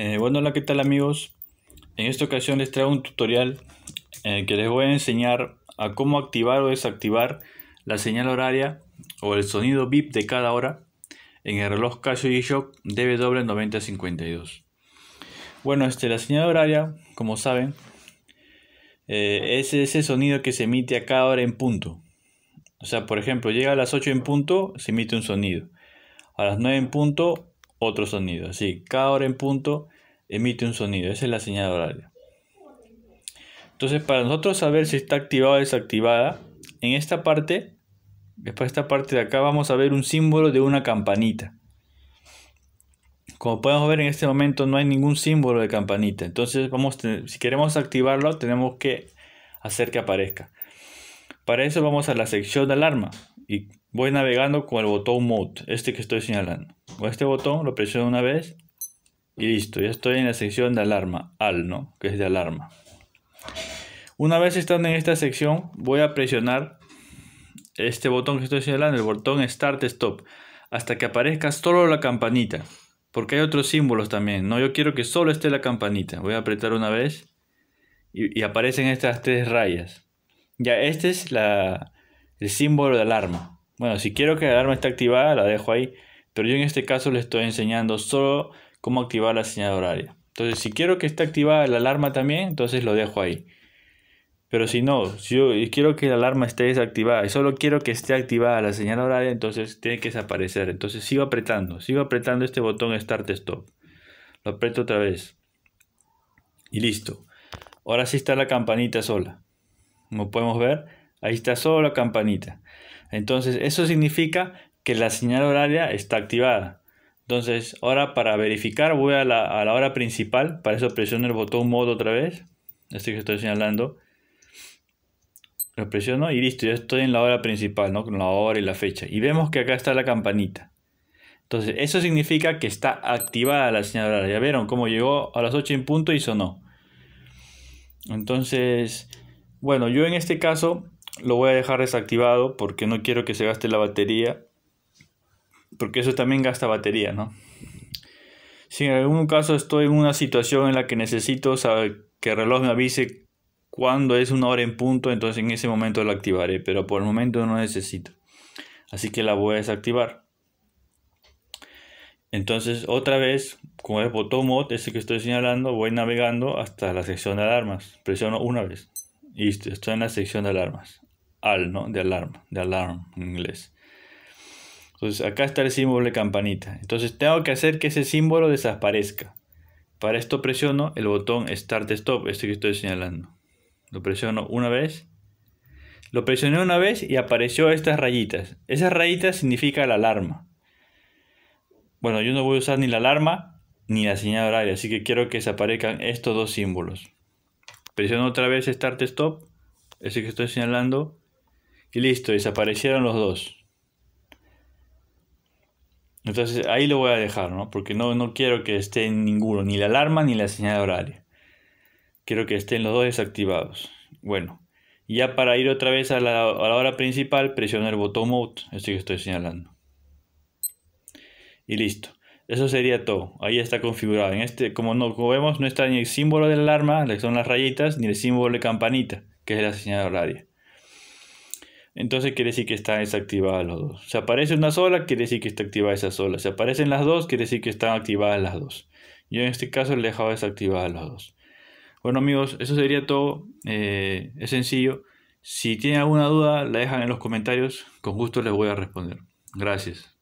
Eh, bueno, hola, ¿qué tal amigos? En esta ocasión les traigo un tutorial eh, que les voy a enseñar a cómo activar o desactivar la señal horaria o el sonido VIP de cada hora en el reloj Casio G-Shock DW9052. Bueno, este, la señal horaria, como saben, eh, es ese sonido que se emite a cada hora en punto. O sea, por ejemplo, llega a las 8 en punto, se emite un sonido. A las 9 en punto otro sonido. Así, cada hora en punto emite un sonido. Esa es la señal horaria. Entonces, para nosotros saber si está activada o desactivada, en esta parte, después de esta parte de acá, vamos a ver un símbolo de una campanita. Como podemos ver en este momento no hay ningún símbolo de campanita. Entonces, vamos, si queremos activarlo, tenemos que hacer que aparezca. Para eso vamos a la sección de alarma y voy navegando con el botón mode, este que estoy señalando con este botón lo presiono una vez y listo, ya estoy en la sección de alarma, AL, ¿no? Que es de alarma. Una vez estando en esta sección, voy a presionar este botón que estoy señalando, el botón Start Stop, hasta que aparezca solo la campanita, porque hay otros símbolos también, ¿no? Yo quiero que solo esté la campanita. Voy a apretar una vez y, aparecen estas tres rayas. Ya, este es el símbolo de alarma. Bueno, si quiero que la alarma esté activada, la dejo ahí. Pero yo en este caso le estoy enseñando solo cómo activar la señal horaria. Entonces, si quiero que esté activada la alarma también, entonces lo dejo ahí. Pero si no, si yo quiero que la alarma esté desactivada y solo quiero que esté activada la señal horaria, entonces tiene que desaparecer. Entonces sigo apretando, sigo apretando este botón Start Stop. Lo aprieto otra vez. Y listo. Ahora sí está la campanita sola. Como podemos ver, ahí está solo la campanita. Entonces eso significa que la señal horaria está activada. Entonces, ahora para verificar voy a la, hora principal. Para eso presiono el botón modo otra vez. Este que estoy señalando. Lo presiono y listo, ya estoy en la hora principal, ¿no? Con la hora y la fecha. Y vemos que acá está la campanita. Entonces, eso significa que está activada la señal horaria. Ya vieron cómo llegó a las 8 en punto y sonó. Entonces, bueno, yo en este caso lo voy a dejar desactivado porque no quiero que se gaste la batería porque eso también gasta batería, ¿no? Si en algún caso estoy en una situación en la que necesito que el reloj me avise cuando es una hora en punto, entonces en ese momento lo activaré, pero por el momento no necesito. Así que la voy a desactivar. Entonces, otra vez, como el botón mod, ese que estoy señalando, voy navegando hasta la sección de alarmas. Presiono una vez. y estoy en la sección de alarmas. Al, ¿no? De alarma, de alarm en inglés. Entonces acá está el símbolo de campanita. Entonces tengo que hacer que ese símbolo desaparezca. Para esto presiono el botón Start Stop, este que estoy señalando. Lo presiono una vez. Lo presioné una vez y apareció estas rayitas. Esas rayitas significa la alarma. Bueno, yo no voy a usar ni la alarma ni la señal horaria, así que quiero que desaparezcan estos dos símbolos. Presiono otra vez Start Stop, ese que estoy señalando, y listo, desaparecieron los dos. Entonces ahí lo voy a dejar, ¿no? Porque no, no quiero que esté en ninguno, ni la alarma ni la señal horaria. Quiero que estén los dos desactivados. Bueno, ya para ir otra vez a la, hora principal, presiono el botón Mode, este que estoy señalando. Y listo. Eso sería todo. Ahí está configurado. En este, como, no, vemos, no está ni el símbolo de la alarma, que son las rayitas, ni el símbolo de campanita, que es la señal horaria entonces quiere decir que están desactivadas las dos. Si aparece una sola, quiere decir que está activada esa sola. Si aparecen las dos, quiere decir que están activadas las dos. Yo en este caso le he dejado desactivadas las dos. Bueno amigos, eso sería todo. Eh, es sencillo. Si tienen alguna duda, la dejan en los comentarios. Con gusto les voy a responder. Gracias.